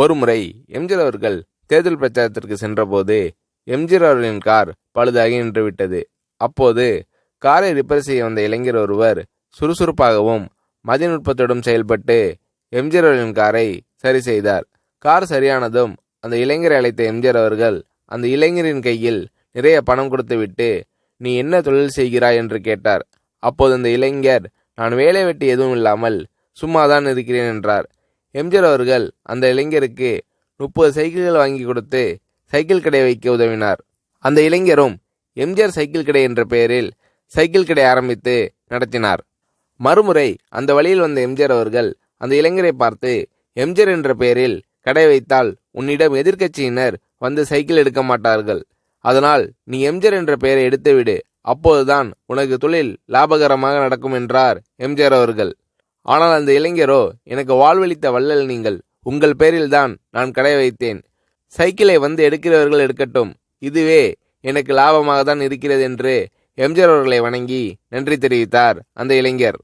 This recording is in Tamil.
ஒருமுறை எம்ஜிஆர் அவர்கள் தேர்தல் பிரச்சாரத்திற்கு சென்றபோது எம்ஜிஆர் அவர்களின் கார் பழுதாகி நின்றுவிட்டது அப்போது காரை ரிப்பேர் செய்ய வந்த இளைஞர் ஒருவர் சுறுசுறுப்பாகவும் மதிநுட்பத்துடன் செயல்பட்டு எம்ஜிஆர் அவர்களின் காரை சரி செய்தார் கார் சரியானதும் அந்த இளைஞரை அழைத்த எம்ஜிஆர் அவர்கள் அந்த இளைஞரின் கையில் நிறைய பணம் கொடுத்துவிட்டு நீ என்ன தொழில் செய்கிறாய் என்று கேட்டார் அப்போது அந்த இளைஞர் நான் வேலை வெட்டி எதுவும் இல்லாமல் சும்மாதான் இருக்கிறேன் என்றார் எம்ஜிஆர் அவர்கள் அந்த இளைஞருக்கு முப்பது சைக்கிள்கள் வாங்கி கொடுத்து சைக்கிள் கடை வைக்க உதவினார் அந்த இளைஞரும் எம்ஜிஆர் சைக்கிள் கடை என்ற பெயரில் சைக்கிள் கடை ஆரம்பித்து நடத்தினார் மறுமுறை அந்த வழியில் வந்த எம்ஜிஆர் அவர்கள் அந்த இளைஞரை பார்த்து எம்ஜிஆர் என்ற பெயரில் கடை வைத்தால் உன்னிடம் எதிர்க்கட்சியினர் வந்து சைக்கிள் எடுக்க மாட்டார்கள் அதனால் நீ எம்ஜிஆர் என்ற பெயரை எடுத்துவிடு அப்போதுதான் உனக்கு தொழில் லாபகரமாக நடக்கும் என்றார் எம்ஜிஆர் அவர்கள் ஆனால் அந்த இளைஞரோ எனக்கு வாழ்வளித்த வள்ளல் நீங்கள் உங்கள் பேரில்தான் நான் கடை வைத்தேன் சைக்கிளை வந்து எடுக்கிறவர்கள் எடுக்கட்டும் இதுவே எனக்கு லாபமாக தான் இருக்கிறது என்று எம்ஜர் அவர்களை வணங்கி நன்றி தெரிவித்தார் அந்த இளைஞர்